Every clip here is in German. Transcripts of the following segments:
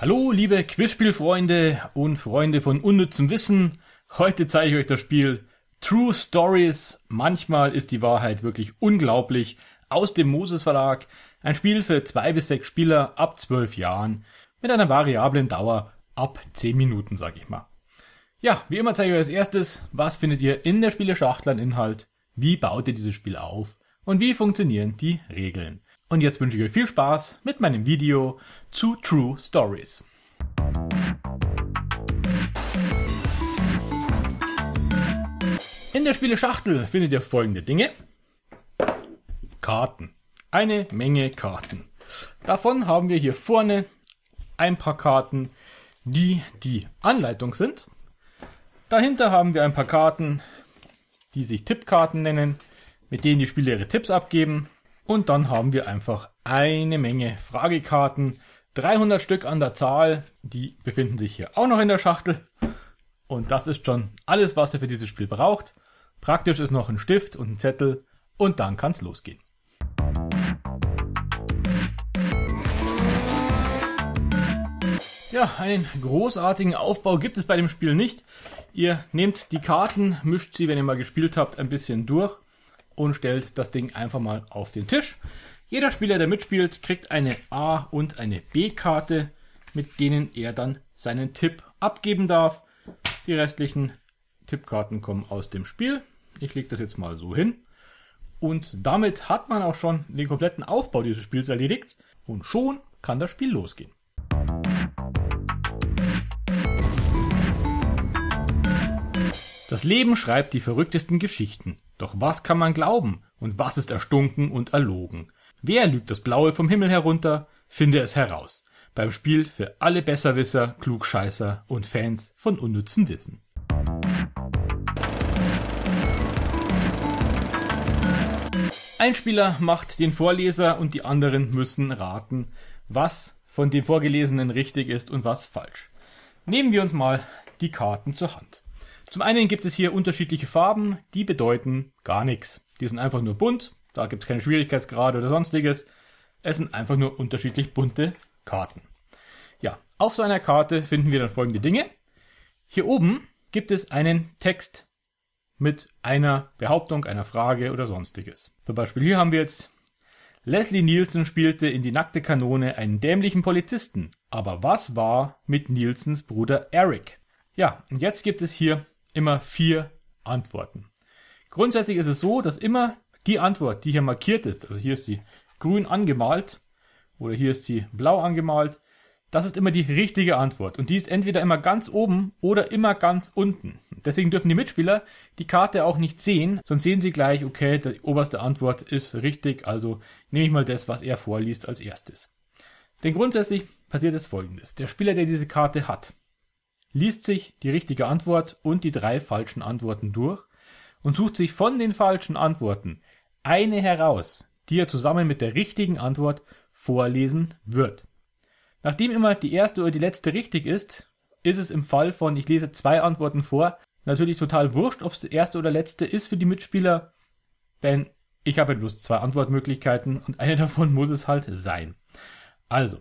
Hallo, liebe Quizspielfreunde und Freunde von unnützem Wissen. Heute zeige ich euch das Spiel True Stories. Manchmal ist die Wahrheit wirklich unglaublich. Aus dem Moses Verlag. Ein Spiel für zwei bis sechs Spieler ab zwölf Jahren. Mit einer variablen Dauer ab zehn Minuten, sag ich mal. Ja, wie immer zeige ich euch als erstes, was findet ihr in der Spieleschachtel an Inhalt, wie baut ihr dieses Spiel auf und wie funktionieren die Regeln. Und jetzt wünsche ich euch viel Spaß mit meinem Video zu True Stories. In der Spieleschachtel findet ihr folgende Dinge. Karten. Eine Menge Karten. Davon haben wir hier vorne ein paar Karten, die die Anleitung sind. Dahinter haben wir ein paar Karten, die sich Tippkarten nennen, mit denen die Spieler ihre Tipps abgeben. Und dann haben wir einfach eine Menge Fragekarten, 300 Stück an der Zahl, die befinden sich hier auch noch in der Schachtel. Und das ist schon alles, was ihr für dieses Spiel braucht. Praktisch ist noch ein Stift und ein Zettel und dann kann's losgehen. Ja, einen großartigen Aufbau gibt es bei dem Spiel nicht. Ihr nehmt die Karten, mischt sie, wenn ihr mal gespielt habt, ein bisschen durch und stellt das Ding einfach mal auf den Tisch. Jeder Spieler, der mitspielt, kriegt eine A- und eine B-Karte, mit denen er dann seinen Tipp abgeben darf. Die restlichen Tippkarten kommen aus dem Spiel. Ich lege das jetzt mal so hin. Und damit hat man auch schon den kompletten Aufbau dieses Spiels erledigt. Und schon kann das Spiel losgehen. Das Leben schreibt die verrücktesten Geschichten. Doch was kann man glauben? Und was ist erstunken und erlogen? Wer lügt das Blaue vom Himmel herunter? Finde es heraus. Beim Spiel für alle Besserwisser, Klugscheißer und Fans von unnützem Wissen. Ein Spieler macht den Vorleser und die anderen müssen raten, was von dem Vorgelesenen richtig ist und was falsch. Nehmen wir uns mal die Karten zur Hand. Zum einen gibt es hier unterschiedliche Farben, die bedeuten gar nichts. Die sind einfach nur bunt, da gibt es keine Schwierigkeitsgrade oder sonstiges. Es sind einfach nur unterschiedlich bunte Karten. Ja, auf so einer Karte finden wir dann folgende Dinge. Hier oben gibt es einen Text mit einer Behauptung, einer Frage oder sonstiges. Zum Beispiel hier haben wir jetzt Leslie Nielsen spielte in die nackte Kanone einen dämlichen Polizisten. Aber was war mit Nielsens Bruder Eric? Ja, und jetzt gibt es hier immer vier Antworten. Grundsätzlich ist es so, dass immer die Antwort, die hier markiert ist, also hier ist die grün angemalt oder hier ist die blau angemalt, das ist immer die richtige Antwort. Und die ist entweder immer ganz oben oder immer ganz unten. Deswegen dürfen die Mitspieler die Karte auch nicht sehen, sonst sehen sie gleich, okay, die oberste Antwort ist richtig, also nehme ich mal das, was er vorliest, als erstes. Denn grundsätzlich passiert es folgendes. Der Spieler, der diese Karte hat, liest sich die richtige Antwort und die drei falschen Antworten durch und sucht sich von den falschen Antworten eine heraus, die er zusammen mit der richtigen Antwort vorlesen wird. Nachdem immer die erste oder die letzte richtig ist, ist es im Fall von ich lese zwei Antworten vor, natürlich total wurscht, ob es die erste oder letzte ist für die Mitspieler, denn ich habe bloß zwei Antwortmöglichkeiten und eine davon muss es halt sein. Also,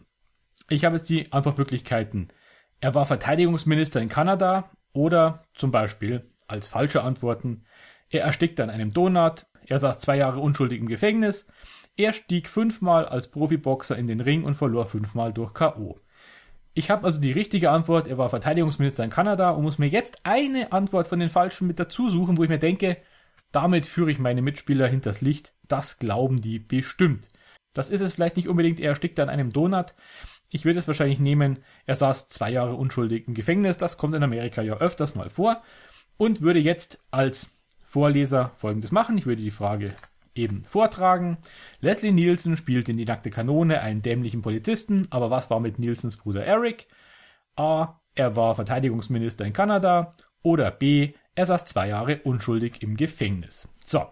ich habe jetzt die Antwortmöglichkeiten er war Verteidigungsminister in Kanada oder zum Beispiel als falsche Antworten. Er erstickte an einem Donut, er saß zwei Jahre unschuldig im Gefängnis, er stieg fünfmal als Profiboxer in den Ring und verlor fünfmal durch K.O. Ich habe also die richtige Antwort, er war Verteidigungsminister in Kanada und muss mir jetzt eine Antwort von den Falschen mit dazu suchen, wo ich mir denke, damit führe ich meine Mitspieler hinters Licht. Das glauben die bestimmt. Das ist es vielleicht nicht unbedingt, er erstickte an einem Donut, ich würde es wahrscheinlich nehmen, er saß zwei Jahre unschuldig im Gefängnis, das kommt in Amerika ja öfters mal vor, und würde jetzt als Vorleser folgendes machen. Ich würde die Frage eben vortragen. Leslie Nielsen spielt in die nackte Kanone einen dämlichen Polizisten, aber was war mit Nielsens Bruder Eric? A. Er war Verteidigungsminister in Kanada oder B. Er saß zwei Jahre unschuldig im Gefängnis. So.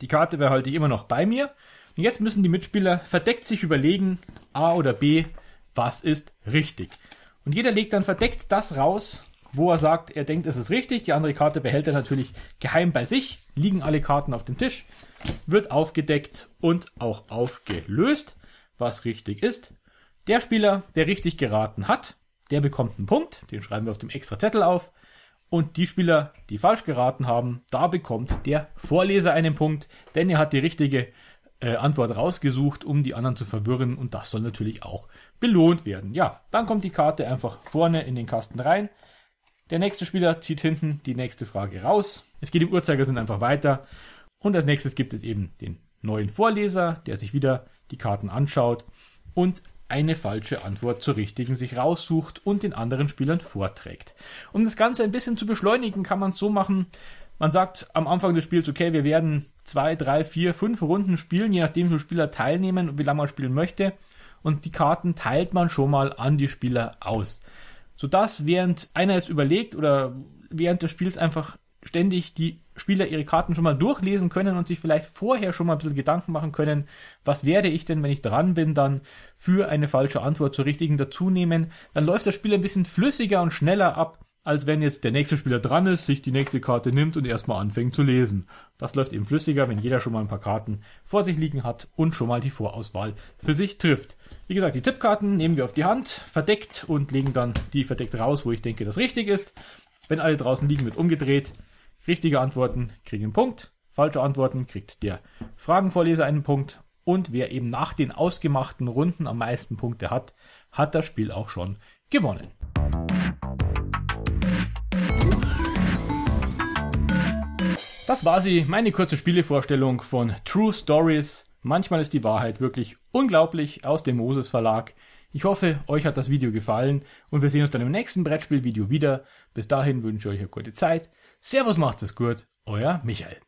Die Karte behalte ich immer noch bei mir und jetzt müssen die Mitspieler verdeckt sich überlegen, A oder B, was ist richtig. Und jeder legt dann verdeckt das raus, wo er sagt, er denkt, es ist richtig. Die andere Karte behält er natürlich geheim bei sich. Liegen alle Karten auf dem Tisch, wird aufgedeckt und auch aufgelöst, was richtig ist. Der Spieler, der richtig geraten hat, der bekommt einen Punkt, den schreiben wir auf dem extra Zettel auf. Und die Spieler, die falsch geraten haben, da bekommt der Vorleser einen Punkt, denn er hat die richtige äh, Antwort rausgesucht, um die anderen zu verwirren und das soll natürlich auch belohnt werden. Ja, dann kommt die Karte einfach vorne in den Kasten rein. Der nächste Spieler zieht hinten die nächste Frage raus. Es geht im Uhrzeigersinn einfach weiter. Und als nächstes gibt es eben den neuen Vorleser, der sich wieder die Karten anschaut und eine falsche Antwort zur richtigen sich raussucht und den anderen Spielern vorträgt. Um das Ganze ein bisschen zu beschleunigen, kann man es so machen, man sagt am Anfang des Spiels, okay, wir werden zwei, drei, vier, fünf Runden spielen, je nachdem, wie viele Spieler teilnehmen und wie lange man spielen möchte. Und die Karten teilt man schon mal an die Spieler aus. Sodass während einer es überlegt oder während des Spiels einfach ständig die Spieler ihre Karten schon mal durchlesen können und sich vielleicht vorher schon mal ein bisschen Gedanken machen können, was werde ich denn, wenn ich dran bin, dann für eine falsche Antwort zur richtigen dazunehmen, dann läuft das Spiel ein bisschen flüssiger und schneller ab als wenn jetzt der nächste Spieler dran ist, sich die nächste Karte nimmt und erstmal anfängt zu lesen. Das läuft eben flüssiger, wenn jeder schon mal ein paar Karten vor sich liegen hat und schon mal die Vorauswahl für sich trifft. Wie gesagt, die Tippkarten nehmen wir auf die Hand, verdeckt und legen dann die verdeckt raus, wo ich denke, das richtig ist. Wenn alle draußen liegen, wird umgedreht. Richtige Antworten kriegen einen Punkt, falsche Antworten kriegt der Fragenvorleser einen Punkt und wer eben nach den ausgemachten Runden am meisten Punkte hat, hat das Spiel auch schon gewonnen. Das war sie, meine kurze Spielevorstellung von True Stories. Manchmal ist die Wahrheit wirklich unglaublich aus dem Moses Verlag. Ich hoffe, euch hat das Video gefallen und wir sehen uns dann im nächsten Brettspielvideo wieder. Bis dahin wünsche ich euch eine gute Zeit. Servus, macht es gut, euer Michael.